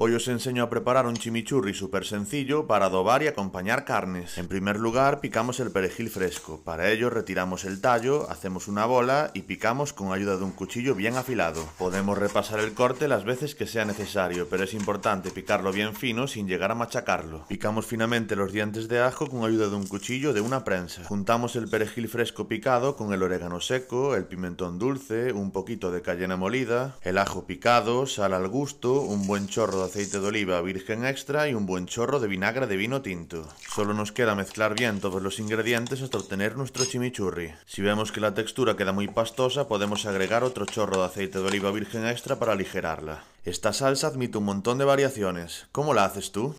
Hoy os enseño a preparar un chimichurri súper sencillo para adobar y acompañar carnes. En primer lugar picamos el perejil fresco, para ello retiramos el tallo, hacemos una bola y picamos con ayuda de un cuchillo bien afilado. Podemos repasar el corte las veces que sea necesario, pero es importante picarlo bien fino sin llegar a machacarlo. Picamos finamente los dientes de ajo con ayuda de un cuchillo de una prensa. Juntamos el perejil fresco picado con el orégano seco, el pimentón dulce, un poquito de cayena molida, el ajo picado, sal al gusto, un buen chorro de aceite de oliva virgen extra y un buen chorro de vinagre de vino tinto. Solo nos queda mezclar bien todos los ingredientes hasta obtener nuestro chimichurri. Si vemos que la textura queda muy pastosa, podemos agregar otro chorro de aceite de oliva virgen extra para aligerarla. Esta salsa admite un montón de variaciones. ¿Cómo la haces tú?